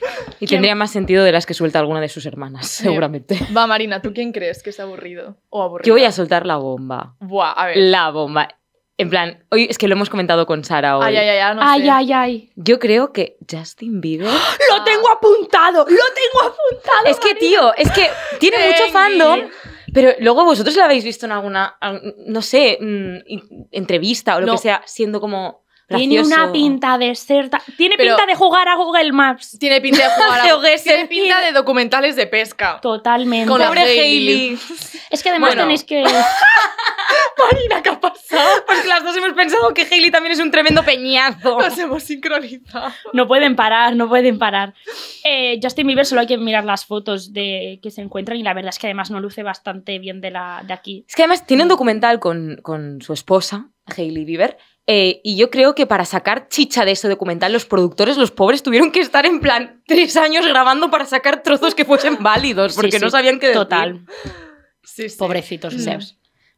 *laughs* Y tendría más sentido de las que suelta alguna de sus hermanas, eh, seguramente. Va, Marina, ¿tú quién crees que es aburrido o aburrido? Yo voy a soltar la bomba. Buah, a ver. La bomba. En plan, hoy es que lo hemos comentado con Sara hoy. Ay, ay, ay, no sé. ay, ay. Yo creo que Justin Bieber. *gasps* ¡Lo tengo apuntado! ¡Lo tengo apuntado! Es que, tío, es que tiene mucho fandom. Pero luego vosotros la habéis visto en alguna, no sé, mm, entrevista o lo que sea, siendo como tiene una pinta de ser. Tiene pinta de jugar a Google Maps. Tiene pinta de jugar a- *laughs* Google Tiene pinta de documentales de pesca. Totalmente. Con Hailey. *laughs* Es que además tenéis que. *laughs* Marina, ¿qué ha pasado? Porque las dos hemos pensado que Hailey también es un tremendo peñazo. Nos hemos sincronizado. No pueden parar, no pueden parar. Eh, Justin Bieber solo hay que mirar las fotos de que se encuentran y la verdad es que además no luce bastante bien de, la, de aquí. Es que además tiene un documental con, con su esposa, Hailey Bieber, eh, y yo creo que para sacar chicha de ese documental, los productores, los pobres, tuvieron que estar en plan tres años grabando para sacar trozos que fuesen *laughs* válidos, porque no sabían qué decir. Total. Pobrecitos.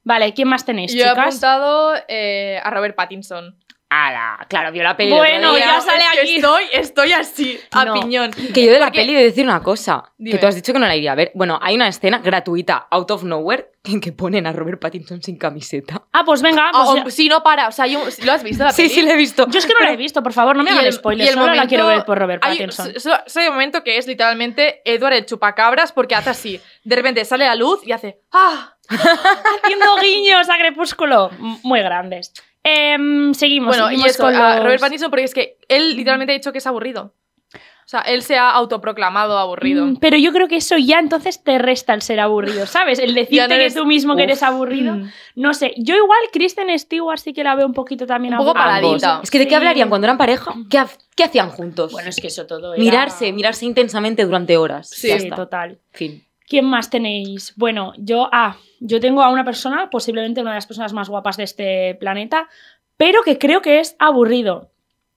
Vale, ¿quién más tenéis? Yo he apuntado eh, a Robert Pattinson. Ala, claro, vio la peli. Bueno, ya sale aquí. Estoy, estoy así, a piñón. Que yo de la peli he de decir una cosa. Que tú has dicho que no la iría a ver. Bueno, hay una escena gratuita, out of nowhere, en que ponen a Robert Pattinson sin camiseta. Ah, pues venga. Ah, pues o si no, para. O sea, ¿lo has visto la peli? Sí, sí, la he visto. Yo es que no la he visto, por favor, no me hagas spoilers. Y el solo momento, la quiero ver por Robert Pattinson. Hay, un momento que es literalmente Edward el chupacabras porque hace así. De repente sale la luz y hace... ¡Ah! *laughs* haciendo guiños a Crepúsculo. Muy grandes. Em, seguimos. Bueno, y es con Robert Pattinson, porque es que él literalmente ha dicho que es aburrido. O sea, él se ha autoproclamado aburrido. Mm, pero yo creo que eso ya entonces te resta el ser aburrido, ¿sabes? El *laughs* decirte que tú mismo que eres aburrido. Mm. No sé, yo igual Kristen Stewart sí que la veo un poquito también un poco paradita. Es que ¿de qué hablarían cuando eran pareja? ¿Qué, hacían juntos? Bueno, es que eso todo Mirarse, mirarse intensamente durante horas. Sí, total. En total. Fin. ¿Quién más tenéis? Bueno, yo, ah, yo tengo a una persona, posiblemente una de las personas más guapas de este planeta, pero que creo que es aburrido.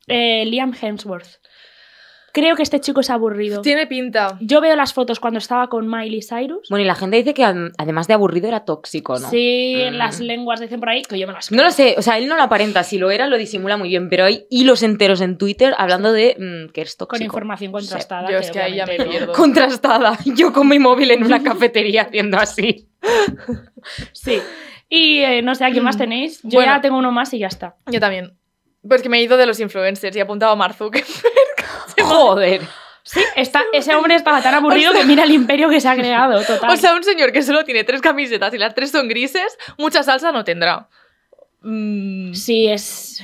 Eh, Liam Hemsworth. Creo que este chico es aburrido. Tiene pinta. Yo veo las fotos cuando estaba con Miley Cyrus. Bueno, y la gente dice que además de aburrido era tóxico, ¿no? Sí, mm. las lenguas dicen por ahí que yo me las. No lo sé, o sea, él no lo aparenta. Si lo era, lo disimula muy bien, pero hay hilos enteros en Twitter hablando de mm, que es tóxico. Con información contrastada. Yo es que ahí ya me pierdo. Contrastada. *laughs* Yo con mi móvil en una cafetería haciendo así. sí. Y eh, no sé, ¿a qué más mm. tenéis? Yo ya tengo uno más y ya está. Yo también. Pues que me he ido de los influencers y he apuntado a Marzu, *laughs* Joder. Sí, ese hombre estaba tan aburrido que mira el imperio que se ha creado, O sea, un señor que solo tiene tres camisetas y las tres son grises, mucha salsa no tendrá. Mm. Sí, es...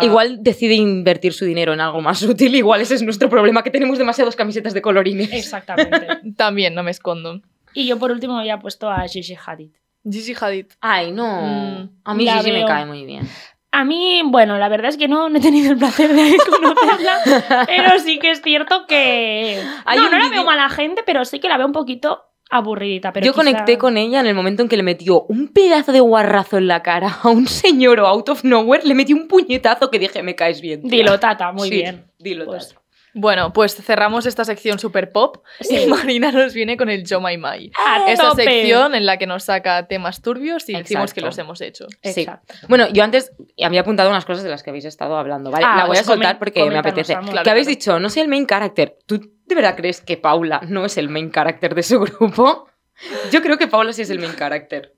Igual decide invertir su dinero en algo más útil, igual ese es nuestro problema, que tenemos demasiadas camisetas de colorines. Exactamente. *laughs* También, no me escondo. Y yo por último había puesto a Gigi Hadid. Gigi Hadid. Ay, no. Mm. a mí Gigi me cae muy bien. A mí, bueno, la verdad es que no, he tenido el placer de conocerla, *laughs* pero sí que es cierto que... Hay no, la veo mala gente, pero sí que la veo un poquito aburridita. Pero Yo conecté con ella en el momento en que le metió un pedazo de guarrazo en la cara a un señor o out of nowhere, le metió un puñetazo que dije, me caes bien. Dilo, tata, muy bien. Dilo, tata. Pues bueno, pues cerramos esta sección super pop y *laughs* Marina nos viene con el Yo My Mai. Ah, Esa sección en la que nos saca temas turbios y decimos que los hemos hecho. Bueno, yo antes había apuntado unas cosas de las que habéis estado hablando, ¿vale? Ah, la voy a pues soltar porque me apetece. que habéis dicho, no soy el main character. ¿Tú de verdad crees que Paula no es el main character de su *laughs* grupo? Yo creo que Paula sí es el main character.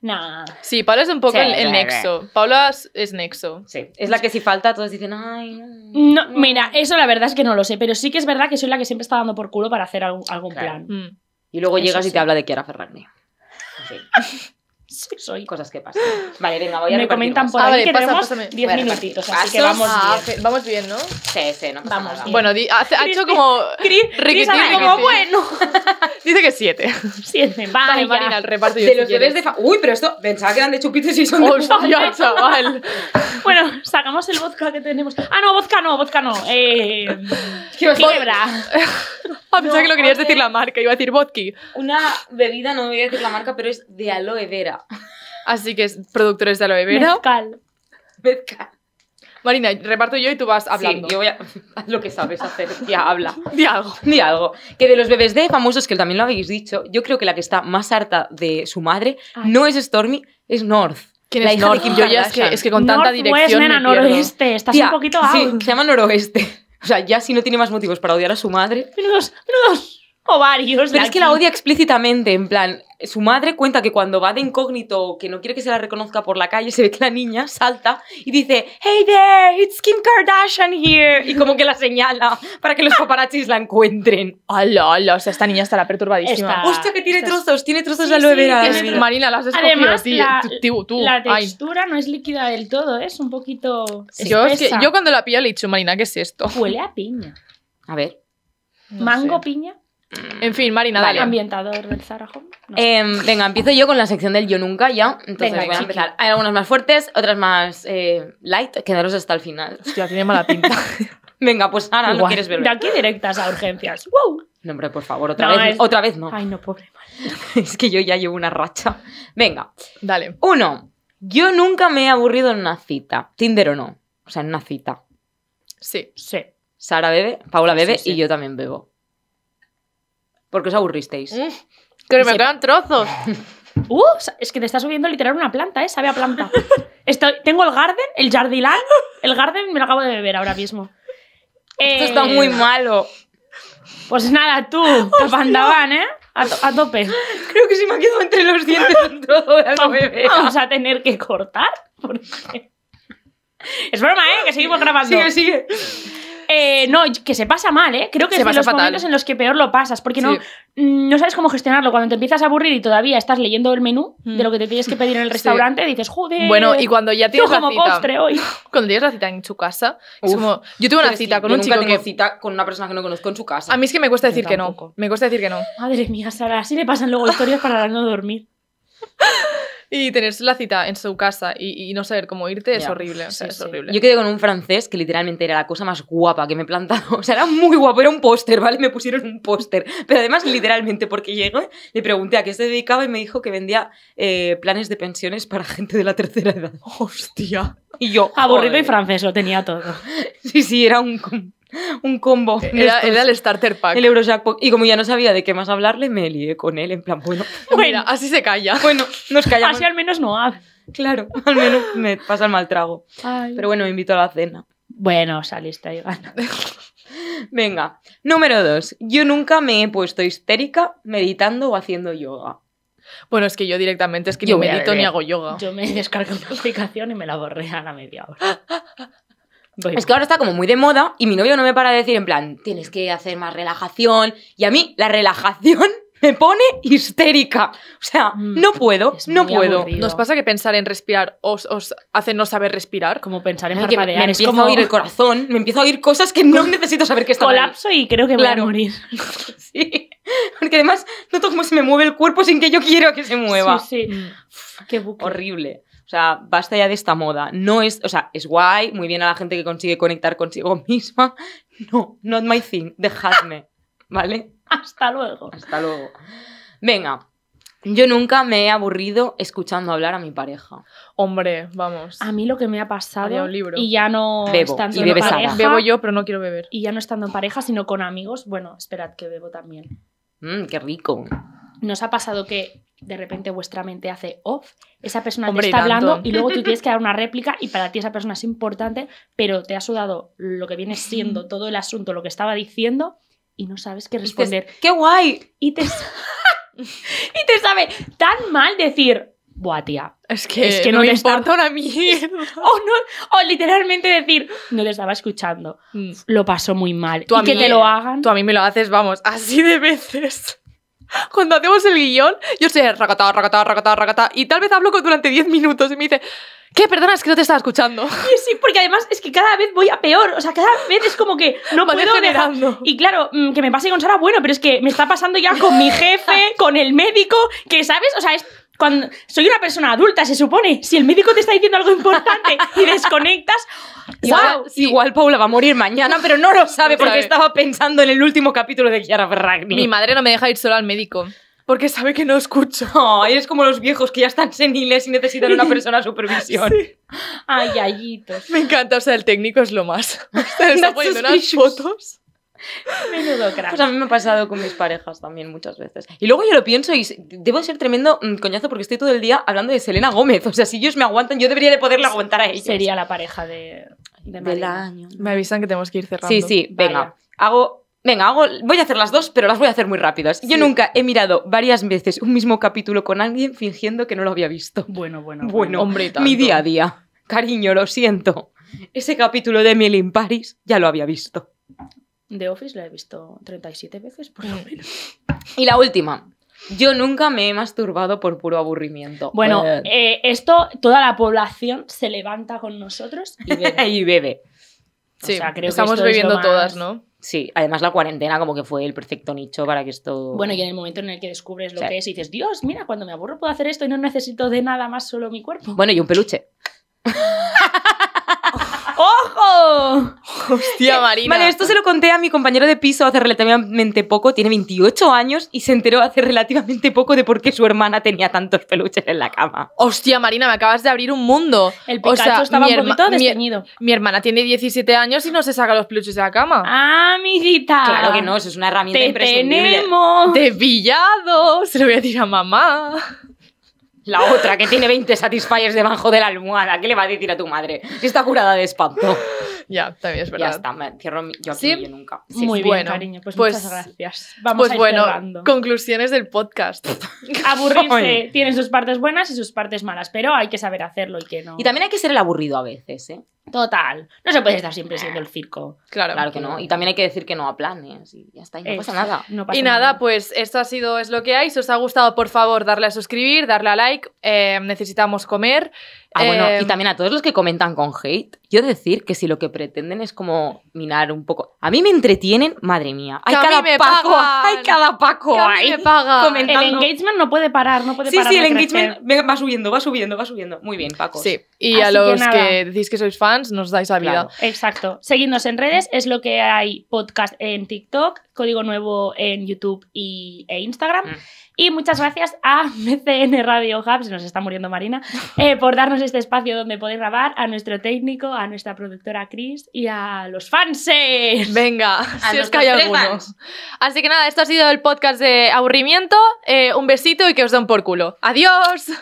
Nah. Sí, Paula es un poco el, nexo. Paula es nexo. es la que si falta todos dicen, ay. No, mira, eso la verdad es que no lo sé, pero sí que es verdad que soy la que siempre está dando por culo para hacer algún, plan. Mm. Y luego llegas y te habla de Kiara Ferragni. Sí. *laughs* Sí, soy. Cosas que pasan. Vale, venga, voy a Me comentan por ahí ah, que tenemos 10 minutitos, así que vamos ah, bien. Vamos bien, ¿no? Sí, sí, no Vamos Bueno, ha, hecho como... Cris, como bueno. *laughs* Dice que 7. 7, vale, Marina, el reparto De los bebés de... Uy, pero esto... Pensaba que eran de chupitos y son de... ¡Hostia, *laughs* chaval! bueno, sacamos el vodka que tenemos. Ah, no, vodka no, vodka no. Eh... Ginebra. *laughs* Ah, pensaba que lo querías decir la marca. Iba a decir vodka. Una bebida, no voy a decir la marca, pero es de aloe vera. *laughs* Así que es productores de aloe vera. Mezcal. Mezcal. Marina, reparto yo y tú vas hablando. yo voy a... *laughs* Haz lo que sabes hacer, Ya habla. *laughs* Di algo. algo. Que de los bebés de famosos, que también lo habéis dicho, yo creo que la que está más harta de su madre no es Stormy, es North. ¿Quién la es que, es con tanta pues, dirección West, nena, noroeste, estás un poquito out. Sí, se llama noroeste. O sea, ya si no tiene más motivos para odiar a su madre... Menudos, menudos varios Pero es que la odia explícitamente, en plan, su madre cuenta que cuando va de incógnito, que no quiere que se la reconozca por la calle, *laughs* se ve que la niña salta y dice, hey there, it's Kim Kardashian here. Y como que la señala para que los ah. paparazzis la encuentren. ¡Hala, hala! o sea, esta niña estará perturbadísima. Hostia, que tiene trozos, tiene trozos de aloe vera. Marina, la has escogido, Además, la, textura no es líquida del todo, ¿eh? es un poquito yo, cuando la pillo le he dicho, Marina, ¿qué es esto? Huele a piña. A ver. ¿Mango piña? En fin, Marina, dale. Ambientador del Zara em, venga, empiezo yo con la sección del yo nunca ya. Entonces voy a empezar. Hay algunas más fuertes, otras más eh, light. Quedaros hasta el final. Hostia, tiene mala pinta. *laughs* Venga, pues ahora no quieres verlo De aquí directas a urgencias. ¡Wow! No, hombre, por favor, otra vez. Otra vez no. Ay, no, pobre *laughs* Es que yo ya llevo una racha. Venga. Dale. Uno. Yo nunca me he aburrido en una cita. Tinder o no. O sea, en una cita. Sí. Sí. Sara bebe, Paula bebe y yo también bebo porque os aburristeis. Mm. pero me quedan trozos. *laughs* Uh, es que te está subiendo literal una planta, ¿eh? Sabe a planta. *laughs* Estoy, tengo el garden, el jardilán. El garden me lo acabo de beber ahora mismo. Esto está eh, muy malo. Pues nada, tú, pandaban, ¿eh? A, tope. Creo que se me ha quedado entre los dientes un trozo de algo Vamos a tener que cortar. Porque... *laughs* Es broma, ¿eh? Que seguimos grabando. Sigue, sigue. Eh, no, que se pasa mal, ¿eh? Creo que es de los momentos en los que peor lo pasas, porque no, mm, no sabes cómo gestionarlo. Cuando te empiezas a aburrir y todavía estás leyendo el menú mm. de lo que te tienes que pedir en el *laughs* restaurante, dices, joder. Bueno, y cuando ya tienes la cita. Postre hoy. *laughs* Cuando tienes la cita en su casa, Yo tuve una cita con un chico. Tengo que... cita con una persona que no conozco en su casa. A mí es que me cuesta decir que no. Me cuesta decir que no. Madre mía, Sara, así le pasan luego historias para no dormir. *laughs* y tener la cita en su casa y, no saber cómo irte es horrible. es horrible. Yo quedé con un francés que literalmente era la cosa más guapa que me he plantado. *laughs* O sea, era muy guapo, era un póster, ¿vale? Me pusieron un póster. Pero además, literalmente, porque llegué, le pregunté a qué se dedicaba y me dijo que vendía eh, planes de pensiones para gente de la tercera edad. *laughs* ¡Hostia! Y yo. Aburrido y francés, lo tenía todo. *laughs* sí, sí, era un un combo. Era, el starter pack. El Eurojackpot. Y como ya no sabía de qué más hablarle, me lié con él, en plan, bueno, *laughs* mira, así se calla. Bueno, nos *laughs* calla Así al menos no hace. Claro, *laughs* al menos me pasa el mal trago. Pero bueno, me invito a la cena. Bueno, saliste ahí ganando. Venga, número dos. Yo nunca me he puesto histérica meditando o haciendo yoga. Bueno, es que yo directamente es que yo ni medito ni hago yoga. Yo me descargo una aplicación y me la borré a la media hora. Es que ahora está como muy de moda y mi novio no me para de decir en plan, tienes que hacer más relajación. Y a mí la relajación *laughs* me pone histérica. O sea, mm, no puedo, no puedo. ¿Nos pasa que pensar en respirar os, hace no saber respirar? Como pensar en Me, a oír el corazón, me empiezo a oír cosas que no necesito saber que están Colapso y creo que voy a morir. *laughs* sí. Porque además noto cómo se me mueve el cuerpo sin que yo quiero que se mueva. Sí, mm. Qué Horrible. O sea, basta ya de esta moda. No es, o sea, es guay, muy bien a la gente que consigue conectar consigo *laughs* misma. No, not my thing, dejadme. ¿Vale? Hasta luego. Hasta luego. Venga, yo nunca me he aburrido escuchando hablar a mi pareja. Hombre, vamos. A mí lo que me ha pasado un libro. y ya no bebo, y en pareja. Bebo yo, pero no quiero beber. Y ya no estando en pareja, sino con amigos. Bueno, esperad que bebo también. Mm, qué rico. Nos ha pasado que de repente vuestra mente hace off, esa persona está hablando y luego tú tienes que dar una *laughs* réplica y para ti esa persona es importante, pero te ha sudado lo que viene siendo todo el asunto, lo que estaba diciendo y no sabes qué responder. ¡Qué guay! Y te, *laughs* y te sabe tan mal decir, buah, tía. Es que, es que no, le me importa una mierda. *laughs* O, no, literalmente decir, no les estaba escuchando. Mm. Lo pasó muy mal. Tú y que te lo hagan. Tú a mí me lo haces, vamos, así de veces. Cuando hacemos el guión, yo sé racata, racatá, racatá, racata, Y tal vez hablo durante 10 minutos y me dice, ¿qué? Perdona, es que no te estaba escuchando. *laughs* Sí, sí, porque además es que cada vez voy a peor. O sea, cada vez es como que no *laughs* puedo generando. Y claro, mm, que me pase con Sara, bueno, pero es que me está pasando ya con mi *laughs* jefe, con el médico, que sabes, o sea, es soy una persona adulta, se supone. Si el médico te está diciendo algo importante y desconectas, *laughs* igual, Paula va a morir mañana, pero no lo sabe porque estaba pensando en el último capítulo de Chiara Ferragni. Mi madre no me deja ir sola al médico. Porque sabe que no escucho. Ay, *laughs* es como los viejos que ya están seniles y necesitan una persona a supervisión. *laughs* Ay, ayitos. Me encanta, o sea, el técnico es lo más. Están poniendo unas fotos *laughs* Menudo pues crack. Pues a mí me ha pasado con mis parejas también muchas veces. Y luego yo lo pienso y debo ser tremendo mm, coñazo porque estoy todo el día hablando de Selena Gómez. O sea, si ellos me aguantan, yo debería de poderla aguantar a ellos. Sería la pareja de, del año. Me avisan que tenemos que ir cerrando. Sí, sí, venga. Hago Venga, hago, voy a hacer las dos, pero las voy a hacer muy rápidas. Yo nunca he mirado varias veces un mismo capítulo con alguien fingiendo que no lo había visto. Bueno, bueno, bueno. hombre, mi día a día. Cariño, lo siento. Ese capítulo de Emily in Paris ya lo había visto. De Office la he visto 37 veces, por lo mm. menos. Y la última. Yo nunca me he masturbado por puro aburrimiento. Bueno, eh, esto toda la población se levanta con nosotros y bebe. *laughs* Sí, sea, estamos bebiendo todas, ¿no? Sí, además la cuarentena como que fue el perfecto nicho para que esto... Bueno, y en el momento en el que descubres lo que es y dices, Dios, mira, cuando me aburro puedo hacer esto y no necesito de nada más, solo mi cuerpo. Bueno, y un peluche. *laughs* ¡Ojo! Hostia, eh, Marina. Vale, esto se lo conté a mi compañero de piso hace relativamente poco, tiene 28 años y se enteró hace relativamente poco de por qué su hermana tenía tantos peluches en la cama. Hostia, Marina, me acabas de abrir un mundo. El Pikachu estaba un poquito Mi, hermana tiene 17 años y no se saca los peluches de la cama. ¡Ah, amiguita! Claro que no, es una herramienta Te imprescindible. ¡Te pillado! Se lo voy a decir a mamá. La otra, que tiene 20 satisfiers debajo de la almohada. ¿Qué le va a decir a tu madre? está curada de espanto. Ya, también es verdad. Ya cierro yo aquí nunca. Muy bien, cariño, pues, pues, muchas gracias. Vamos pues bueno, conclusiones del podcast. *laughs* Aburrirse tiene sus partes buenas y sus partes malas, pero hay que saber hacerlo y que no. Y también hay que ser el aburrido a veces, ¿eh? Total. No se puede estar siempre ah. siendo el circo. Claro, claro que no. Y también hay que decir que no a planes y ya está. no pasa nada. No y nada, pues esto ha sido Es lo que hay. Si os ha gustado, por favor, darle a suscribir, darle a like. Eh, necesitamos comer. Ah, y em, también a todos los que comentan con hate, yo decir que si lo que pretenden es como minar un poco. A mí me entretienen, madre mía. Hay cada paco, hay cada paco Me paga. El engagement no puede parar, no puede parar. Sí, sí, el engagement va subiendo, va subiendo, va subiendo. Muy bien, Paco. Sí, y a los que, decís que sois fans, nos dais la vida. Exacto. Seguidnos en redes, es lo que hay podcast en TikTok, Código Nuevo en YouTube y, e Instagram. Mm. Y muchas gracias a MCN Radio Hub, nos está muriendo Marina, *laughs* eh, por darnos este espacio donde podéis grabar, a nuestro técnico, a nuestra productora Chris y a los fanses. Venga, si os cae algunos. Así que nada, esto ha sido el podcast de aburrimiento. Eh, un besito y que os den por culo. Adiós.